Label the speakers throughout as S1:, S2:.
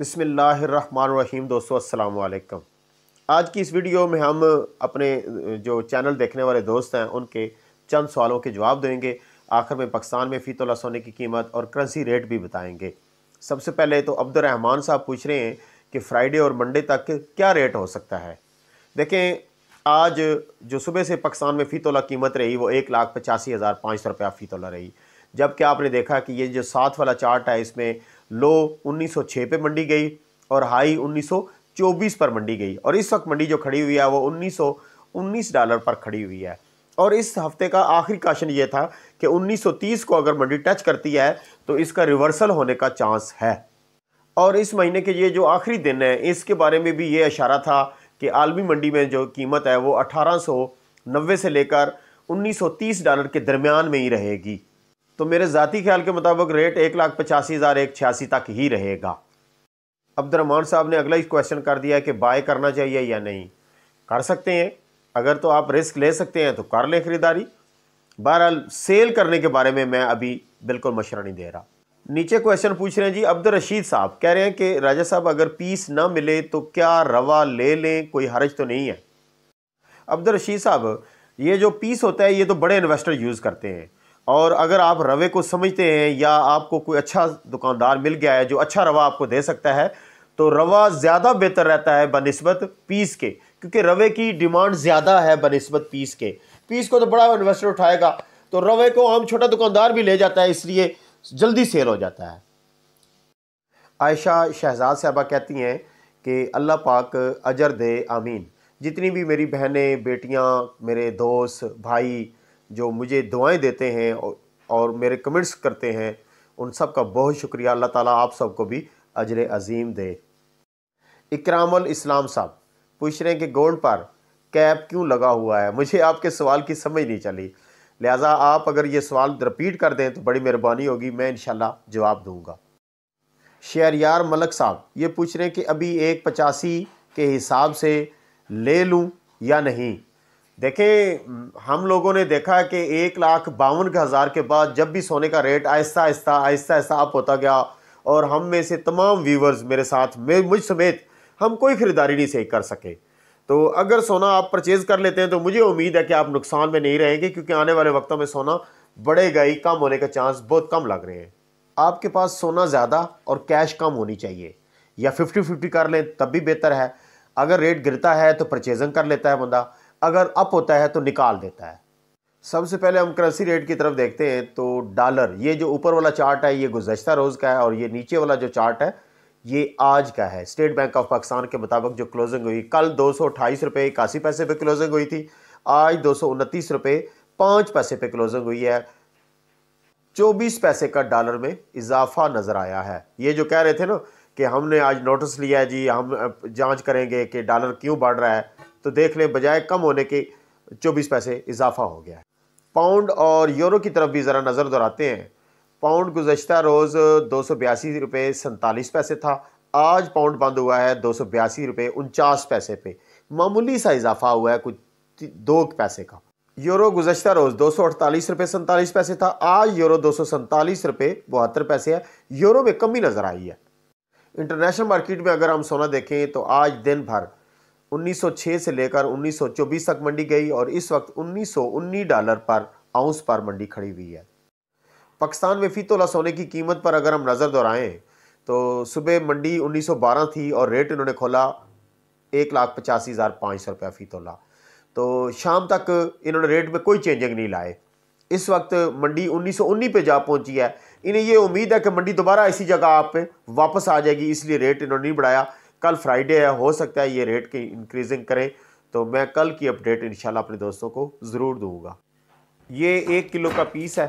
S1: बिसमीम दोस्तों अस्सलाम वालेकुम आज की इस वीडियो में हम अपने जो चैनल देखने वाले दोस्त हैं उनके चंद सवालों के जवाब देंगे आखिर में पाकिस्तान में फ़ीतोला सोने की कीमत और करेंसी रेट भी बताएंगे सबसे पहले तो अब्दुलरहमान साहब पूछ रहे हैं कि फ्राइडे और मंडे तक क्या रेट हो सकता है देखें आज जो सुबह से पाकिस्तान में फ़ीतोला कीमत रही वो एक लाख पचासी हज़ार पाँच सौ रुपया फ़ीतोला रही जबकि आपने देखा कि ये जो साथ वाला चार्ट है इसमें लो 1906 पे मंडी गई और हाई 1924 पर मंडी गई और इस वक्त मंडी जो खड़ी हुई है वो 1919 डॉलर पर खड़ी हुई है और इस हफ्ते का आखिरी काशन ये था कि 1930 को अगर मंडी टच करती है तो इसका रिवर्सल होने का चांस है और इस महीने के ये जो आखिरी दिन है इसके बारे में भी ये इशारा था कि आलमी मंडी में जो कीमत है वो अठारह से लेकर 1930 डॉलर के दरमियान में ही रहेगी तो मेरे ज़ाती ख्याल के मुताबिक रेट एक लाख पचासी हज़ार एक छियासी तक ही रहेगा अब्दुलरमान साहब ने अगला ही क्वेश्चन कर दिया है कि बाय करना चाहिए या नहीं कर सकते हैं अगर तो आप रिस्क ले सकते हैं तो कर लें ख़रीदारी बहरहाल सेल करने के बारे में मैं अभी बिल्कुल मशरा नहीं दे रहा नीचे क्वेश्चन पूछ रहे हैं जी अब्दुल रशीद साहब कह रहे हैं कि राजा साहब अगर पीस ना मिले तो क्या रवा ले लें कोई हर्ज तो नहीं है अब्दुल रशीद साहब ये जो पीस होता है ये तो बड़े इन्वेस्टर यूज़ करते हैं और अगर आप रवे को समझते हैं या आपको कोई अच्छा दुकानदार मिल गया है जो अच्छा रवा आपको दे सकता है तो रवा ज़्यादा बेहतर रहता है बनस्बत पीस के क्योंकि रवे की डिमांड ज़्यादा है बनस्बत पीस के पीस को तो बड़ा इन्वेस्टर उठाएगा तो रवे को आम छोटा दुकानदार भी ले जाता है इसलिए जल्दी सेल हो जाता है आयशा शहजाद साहबा कहती हैं कि अल्लाह पाक अजर दे आमीन जितनी भी मेरी बहनें बेटियाँ मेरे दोस्त भाई जो मुझे दुआएं देते हैं और मेरे कमेंट्स करते हैं उन सब का बहुत शुक्रिया अल्लाह ताला आप सबको भी अजर अजीम दे इकराम इस्लाम साहब पूछ रहे हैं कि गोल्ड पर कैप क्यों लगा हुआ है मुझे आपके सवाल की समझ नहीं चली लिहाजा आप अगर ये सवाल रिपीट कर दें तो बड़ी मेहरबानी होगी मैं इन जवाब दूँगा यार मलक साहब ये पूछ रहे हैं कि अभी एक पचासी के हिसाब से ले लूँ या नहीं देखें हम लोगों ने देखा कि एक लाख बावन हज़ार के बाद जब भी सोने का रेट आहिस्ता आहिस्ता आहिस्ता आहिस्ता अप होता गया और हम में से तमाम व्यूवर्स मेरे साथ मे मुझ समेत हम कोई ख़रीदारी नहीं सही कर सके तो अगर सोना आप परचेज़ कर लेते हैं तो मुझे उम्मीद है कि आप नुकसान में नहीं रहेंगे क्योंकि आने वाले वक्तों में सोना बढ़ेगा ही कम होने का चांस बहुत कम लग रहे हैं आपके पास सोना ज़्यादा और कैश कम होनी चाहिए या फिफ्टी फिफ्टी कर लें तब भी बेहतर है अगर रेट गिरता है तो परचेजिंग कर लेता है बंदा अगर अप होता है तो निकाल देता है सबसे पहले हम करेंसी रेट की तरफ देखते हैं तो डॉलर ये जो ऊपर वाला चार्ट है ये गुजशत रोज़ का है और ये नीचे वाला जो चार्ट है ये आज का है स्टेट बैंक ऑफ पाकिस्तान के मुताबिक जो क्लोजिंग हुई कल दो सौ अट्ठाईस रुपये इक्यासी पैसे पे क्लोजिंग हुई थी आज दो सौ उनतीस रुपये पाँच पैसे पे क्लोजिंग हुई है चौबीस पैसे का डॉलर में इजाफा नज़र आया है ये जो कह रहे थे ना कि हमने आज नोटिस लिया है जी हम जांच करेंगे कि डॉलर क्यों बढ़ रहा है तो देख लें बजाय कम होने के चौबीस पैसे इजाफा हो गया है पाउंड और यूरो की तरफ भी ज़रा नज़र दोहराते हैं पाउंड गुजशत रोज़ दो सौ बयासी रुपये सैंतालीस पैसे था आज पाउंड बंद हुआ है दो सौ बयासी रुपये उनचास पैसे पे मामूली सा इजाफा हुआ है कुछ दो पैसे का यूरो गुजशत रोज़ दो सौ अड़तालीस रुपये सैंतालीस पैसे था आज यूरो दो सौ सैंतालीस रुपये बहत्तर पैसे है यूरो में कमी नज़र आई है इंटरनेशनल मार्केट में अगर हम सोना देखें तो आज दिन भर 1906 से लेकर 1924 तक मंडी गई और इस वक्त उन्नीस डॉलर पर आउंस पर मंडी खड़ी हुई है पाकिस्तान में फीतोला सोने की कीमत पर अगर हम नज़र दोहराएं तो सुबह मंडी 1912 थी और रेट इन्होंने खोला एक लाख पचासी हज़ार पाँच सौ रुपया फीतोला तो शाम तक इन्होंने रेट में कोई चेंजिंग नहीं लाए इस वक्त मंडी 1919 पे जा पहुंची है इन्हें ये उम्मीद है कि मंडी दोबारा इसी जगह आप पे वापस आ जाएगी इसलिए रेट इन्होंने नहीं बढ़ाया कल फ्राइडे है हो सकता है ये रेट की इंक्रीजिंग करें तो मैं कल की अपडेट इंशाल्लाह अपने दोस्तों को ज़रूर दूंगा ये एक किलो का पीस है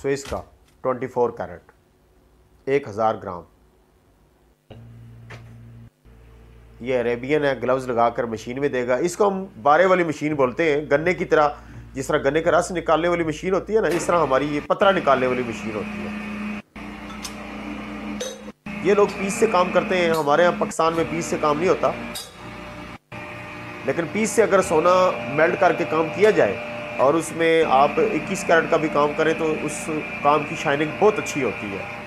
S1: स्विस का 24 कैरेट एक हज़ार ग्राम ये अरेबियन है ग्लव्स लगाकर मशीन में देगा इसको हम बारे वाली मशीन बोलते हैं गन्ने की तरह जिस तरह गन्ने का रस निकालने वाली मशीन होती है ना इस तरह हमारी ये पतरा निकालने वाली मशीन होती है ये लोग पीस से काम करते हैं हमारे यहाँ पाकिस्तान में पीस से काम नहीं होता लेकिन पीस से अगर सोना मेल्ट करके काम किया जाए और उसमें आप 21 कैरेट का भी काम करें तो उस काम की शाइनिंग बहुत अच्छी होती है